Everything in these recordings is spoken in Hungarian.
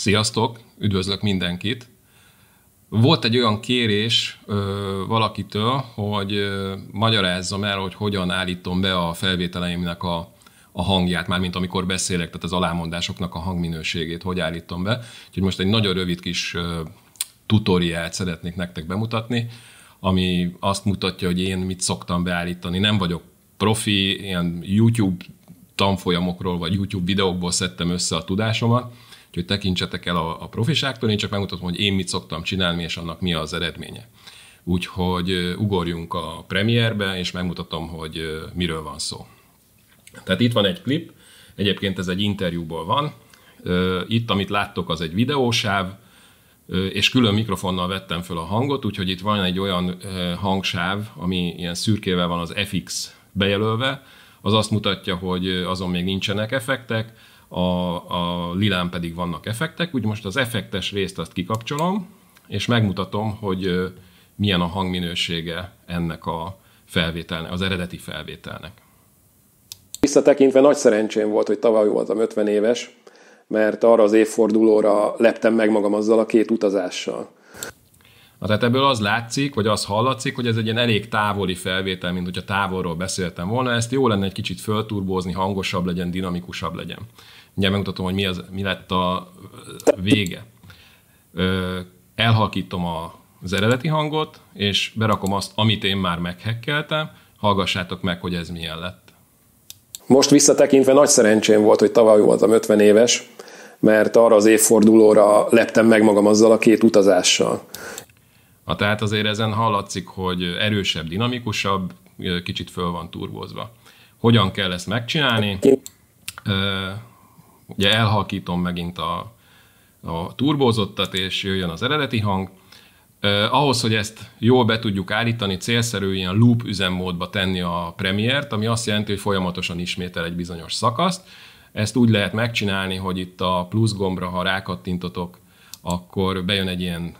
Sziasztok, üdvözlök mindenkit. Volt egy olyan kérés ö, valakitől, hogy ö, magyarázzam el, hogy hogyan állítom be a felvételeimnek a, a hangját, már mint amikor beszélek, tehát az alámondásoknak a hangminőségét, hogy állítom be. Úgyhogy most egy nagyon rövid kis ö, tutoriált szeretnék nektek bemutatni, ami azt mutatja, hogy én mit szoktam beállítani. Nem vagyok profi, ilyen YouTube tanfolyamokról vagy YouTube videókból szedtem össze a tudásomat, Úgyhogy tekintsetek el a, a profiságtól, én csak megmutatom, hogy én mit szoktam csinálni, és annak mi az eredménye. Úgyhogy ugorjunk a premierbe, és megmutatom, hogy miről van szó. Tehát itt van egy klip, egyébként ez egy interjúból van. Itt, amit láttok, az egy videósáv, és külön mikrofonnal vettem föl a hangot, úgyhogy itt van egy olyan hangsáv, ami ilyen szürkével van az FX bejelölve, az azt mutatja, hogy azon még nincsenek effektek, a, a lilán pedig vannak effektek, úgy most az effektes részt azt kikapcsolom, és megmutatom, hogy milyen a hangminősége ennek a felvételnek, az eredeti felvételnek. Visszatekintve nagy szerencsém volt, hogy tavaly voltam 50 éves, mert arra az évfordulóra leptem meg magam azzal a két utazással. Na, tehát ebből az látszik, vagy az hallatszik, hogy ez egy ilyen elég távoli felvétel, mint hogyha távolról beszéltem volna, ezt jó lenne egy kicsit fölturbózni, hangosabb legyen, dinamikusabb legyen mindjárt megmutatom, hogy mi, az, mi lett a vége. Elhalkítom az eredeti hangot, és berakom azt, amit én már meghekkeltem, hallgassátok meg, hogy ez milyen lett. Most visszatekintve nagy szerencsém volt, hogy tavaly voltam 50 éves, mert arra az évfordulóra leptem meg magam azzal a két utazással. Na, tehát azért ezen hallatszik, hogy erősebb, dinamikusabb, kicsit föl van turbozva. Hogyan kell ezt megcsinálni? Ugye elhalkítom megint a, a turbózottat, és jöjjön az eredeti hang. ahhoz, hogy ezt jól be tudjuk állítani, célszerű ilyen loop üzemmódba tenni a premiért, ami azt jelenti, hogy folyamatosan ismétel egy bizonyos szakaszt. Ezt úgy lehet megcsinálni, hogy itt a plusz gombra, ha rákattintotok, akkor bejön egy ilyen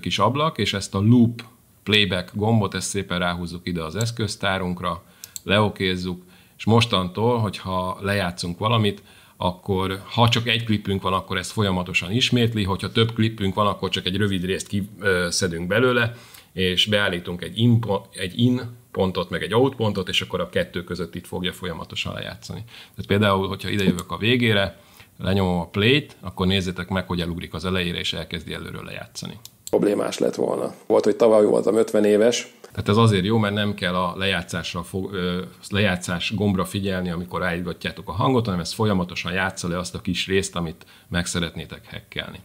kis ablak, és ezt a loop playback gombot, ezt szépen ráhúzzuk ide az eszköztárunkra, leokézzük, és mostantól, hogyha lejátszunk valamit, akkor ha csak egy klipünk van, akkor ezt folyamatosan ismétli, hogyha több klipünk van, akkor csak egy rövid részt kiszedünk belőle, és beállítunk egy in, egy in pontot, meg egy out pontot, és akkor a kettő között itt fogja folyamatosan lejátszani. Tehát például, hogyha idejövök a végére, lenyomom a plate, akkor nézzétek meg, hogy elugrik az elejére, és elkezdi előről lejátszani. Problémás lett volna. Volt, hogy tavaly voltam 50 éves, tehát ez azért jó, mert nem kell a lejátszásra fog, ö, lejátszás gombra figyelni, amikor állítgatjátok a hangot, hanem ez folyamatosan játsza le azt a kis részt, amit meg szeretnétek hekkelni.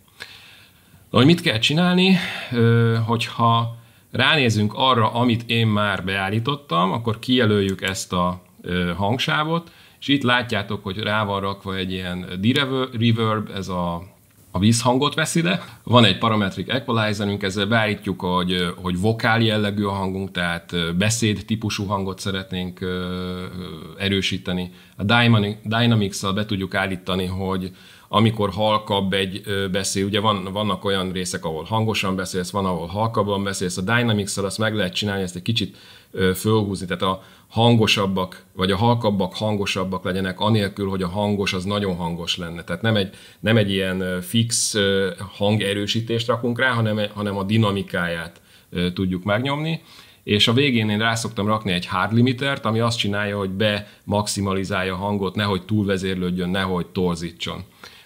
Na, hogy mit kell csinálni, ö, hogyha ránézünk arra, amit én már beállítottam, akkor kijelöljük ezt a ö, hangsávot, és itt látjátok, hogy rá van rakva egy ilyen reverb, ez a a vízhangot veszi le. Van egy parametric equalizerünk, ezzel beállítjuk, hogy, hogy vokál jellegű a hangunk, tehát beszéd típusú hangot szeretnénk erősíteni. A Dynamics-szal be tudjuk állítani, hogy amikor halkabb egy beszél, ugye van, vannak olyan részek, ahol hangosan beszélsz, van, ahol halkabban beszélsz, a dynamics azt meg lehet csinálni, ezt egy kicsit fölhúzni, tehát a hangosabbak, vagy a halkabbak hangosabbak legyenek, anélkül, hogy a hangos az nagyon hangos lenne. Tehát nem egy, nem egy ilyen fix hangerősítést rakunk rá, hanem, hanem a dinamikáját tudjuk megnyomni és a végén én rászoktam rakni egy hard limitert, ami azt csinálja, hogy be maximalizálja a hangot, nehogy túlvezérlődjön, nehogy torzítson.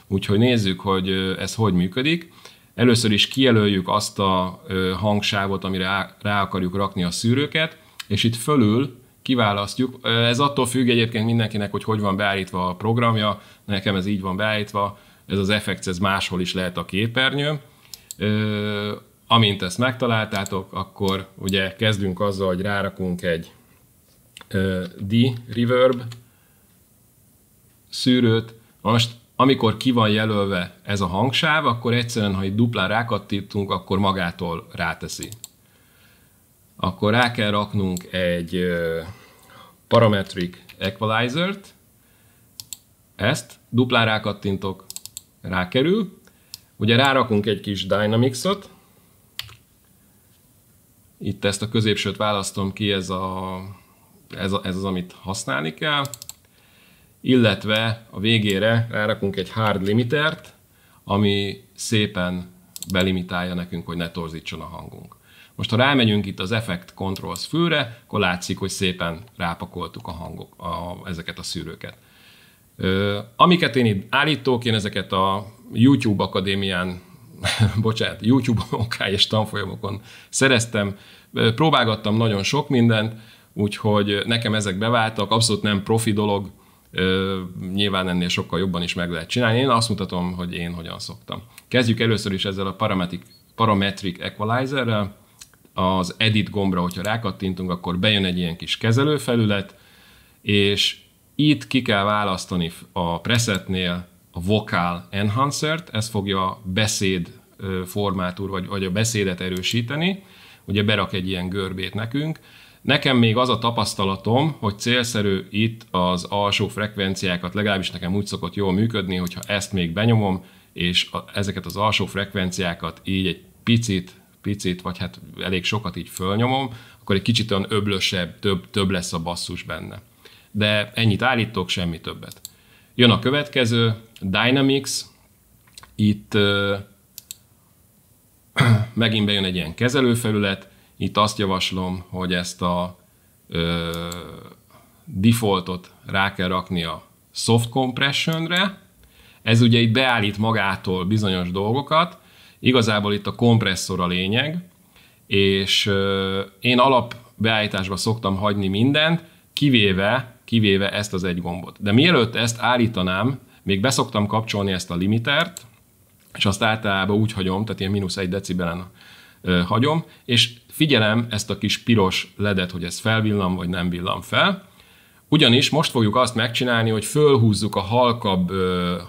Úgyhogy nézzük, hogy ez hogy működik. Először is kijelöljük azt a hangsávot, amire rá akarjuk rakni a szűrőket, és itt fölül kiválasztjuk. Ez attól függ egyébként mindenkinek, hogy hogy van beállítva a programja, nekem ez így van beállítva, ez az effekt, ez máshol is lehet a képernyő. Amint ezt megtaláltátok, akkor ugye kezdünk azzal, hogy rárakunk egy D-reverb szűrőt. Most amikor ki van jelölve ez a hangsáv, akkor egyszerűen, ha itt duplán rákattítunk, akkor magától ráteszi. Akkor rá kell raknunk egy parametric equalizer-t, ezt duplán rákattintok, rákerül. Ugye rárakunk egy kis Dynamics-ot, itt ezt a középsőt választom ki, ez, a, ez, a, ez az, amit használni kell illetve a végére rárakunk egy hard limitert, ami szépen belimitálja nekünk, hogy ne torzítson a hangunk. Most ha rámegyünk itt az Effect Controls fülre, akkor látszik, hogy szépen rápakoltuk a hangok, a, ezeket a szűrőket. Ö, amiket én itt állítok, én ezeket a YouTube Akadémián, bocsánat, YouTube oká és tanfolyamokon szereztem, próbálgattam nagyon sok mindent, úgyhogy nekem ezek beváltak, abszolút nem profi dolog, Ö, nyilván ennél sokkal jobban is meg lehet csinálni. Én azt mutatom, hogy én hogyan szoktam. Kezdjük először is ezzel a parametric, parametric equalizerrel. Az edit gombra, hogyha rákattintunk, akkor bejön egy ilyen kis kezelőfelület, és itt ki kell választani a presetnél a vocal enhancert, ez fogja a beszéd formátúr, vagy, vagy a beszédet erősíteni, ugye berak egy ilyen görbét nekünk, Nekem még az a tapasztalatom, hogy célszerű itt az alsó frekvenciákat, legalábbis nekem úgy szokott jól működni, hogyha ezt még benyomom, és a, ezeket az alsó frekvenciákat így egy picit, picit, vagy hát elég sokat így fölnyomom, akkor egy kicsit olyan öblösebb, több, több lesz a basszus benne. De ennyit állítok, semmi többet. Jön a következő, Dynamics. Itt ö, megint bejön egy ilyen kezelőfelület, itt azt javaslom, hogy ezt a ö, defaultot rá kell rakni a soft compressionre. Ez ugye itt beállít magától bizonyos dolgokat. Igazából itt a kompresszor a lényeg, és ö, én alap szoktam hagyni mindent, kivéve, kivéve ezt az egy gombot. De mielőtt ezt állítanám, még beszoktam kapcsolni ezt a limitert, és azt általában úgy hagyom, tehát ilyen mínusz egy decibelen hagyom, és figyelem ezt a kis piros ledet, hogy ez felvillam vagy nem villam fel, ugyanis most fogjuk azt megcsinálni, hogy fölhúzzuk a halkabb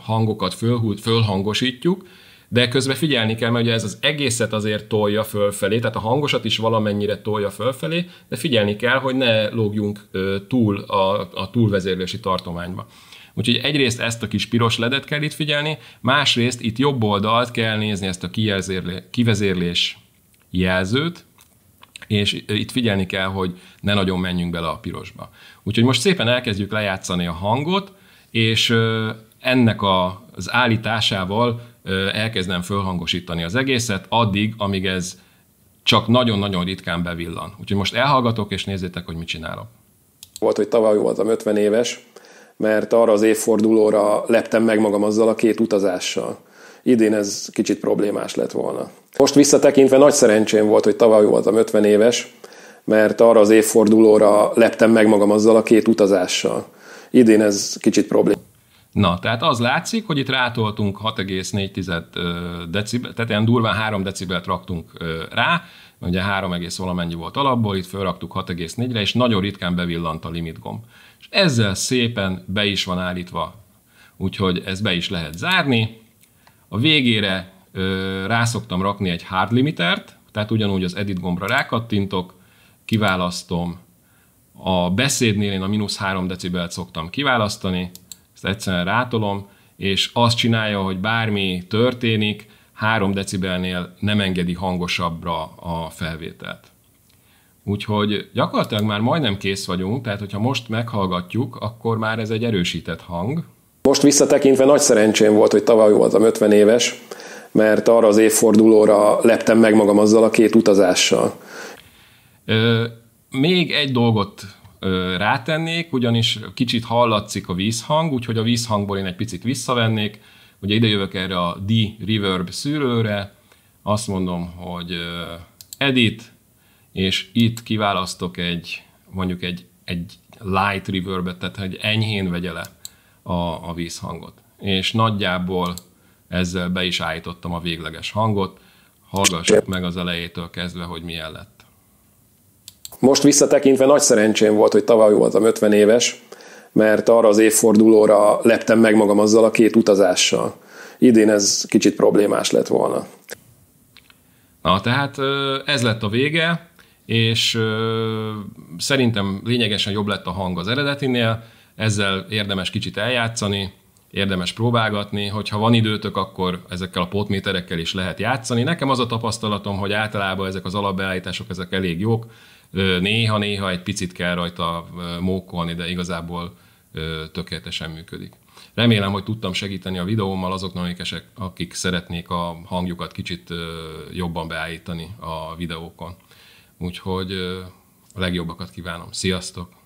hangokat, fölhú, fölhangosítjuk, de közben figyelni kell, mert ugye ez az egészet azért tolja fölfelé, tehát a hangosat is valamennyire tolja fölfelé, de figyelni kell, hogy ne lógjunk túl a, a túlvezérlési tartományba. Úgyhogy egyrészt ezt a kis piros ledet kell itt figyelni, másrészt itt jobb oldalt kell nézni ezt a kivezérlés jelzőt, és itt figyelni kell, hogy ne nagyon menjünk bele a pirosba. Úgyhogy most szépen elkezdjük lejátszani a hangot, és ennek az állításával elkezdem fölhangosítani az egészet, addig, amíg ez csak nagyon-nagyon ritkán bevillan. Úgyhogy most elhallgatok, és nézzétek, hogy mit csinálok. Volt, hogy tavaly voltam 50 éves, mert arra az évfordulóra leptem meg magam azzal a két utazással idén ez kicsit problémás lett volna. Most visszatekintve nagy szerencsém volt, hogy tavaly voltam 50 éves, mert arra az évfordulóra leptem meg magam azzal a két utazással. Idén ez kicsit problémás. Na, tehát az látszik, hogy itt rátoltunk 6,4 decibel, tehát ilyen durván 3 decibelt raktunk rá, ugye 3, valamennyi volt alapból, itt felraktuk 6,4-re, és nagyon ritkán bevillant a limit gomb. És ezzel szépen be is van állítva, úgyhogy ez be is lehet zárni, a végére ö, rászoktam rakni egy hard limitert, tehát ugyanúgy az edit gombra rákattintok, kiválasztom, a beszédnél én a mínusz 3 decibelt szoktam kiválasztani, ezt egyszerűen rátolom, és azt csinálja, hogy bármi történik, 3 decibelnél nem engedi hangosabbra a felvételt. Úgyhogy gyakorlatilag már majdnem kész vagyunk, tehát hogyha most meghallgatjuk, akkor már ez egy erősített hang, most visszatekintve nagy szerencsém volt, hogy tavaly voltam 50 éves, mert arra az évfordulóra leptem meg magam azzal a két utazással. Ö, még egy dolgot ö, rátennék, ugyanis kicsit hallatszik a vízhang, úgyhogy a vízhangból én egy picit visszavennék. Ugye ide jövök erre a D-Reverb szűrőre, azt mondom, hogy edit, és itt kiválasztok egy, mondjuk egy, egy light reverbet, tehát hogy enyhén vegye le a, a vízhangot. És nagyjából ezzel be is állítottam a végleges hangot. Hallgassuk meg az elejétől kezdve, hogy milyen lett. Most visszatekintve nagy szerencsém volt, hogy tavaly voltam 50 éves, mert arra az évfordulóra leptem meg magam azzal a két utazással. Idén ez kicsit problémás lett volna. Na, tehát ez lett a vége, és szerintem lényegesen jobb lett a hang az eredetinél ezzel érdemes kicsit eljátszani, érdemes próbálgatni, hogyha van időtök, akkor ezekkel a potméterekkel is lehet játszani. Nekem az a tapasztalatom, hogy általában ezek az alapbeállítások ezek elég jók, néha-néha egy picit kell rajta mókolni, de igazából tökéletesen működik. Remélem, hogy tudtam segíteni a videómmal azoknak, akik szeretnék a hangjukat kicsit jobban beállítani a videókon. Úgyhogy a legjobbakat kívánom. Sziasztok!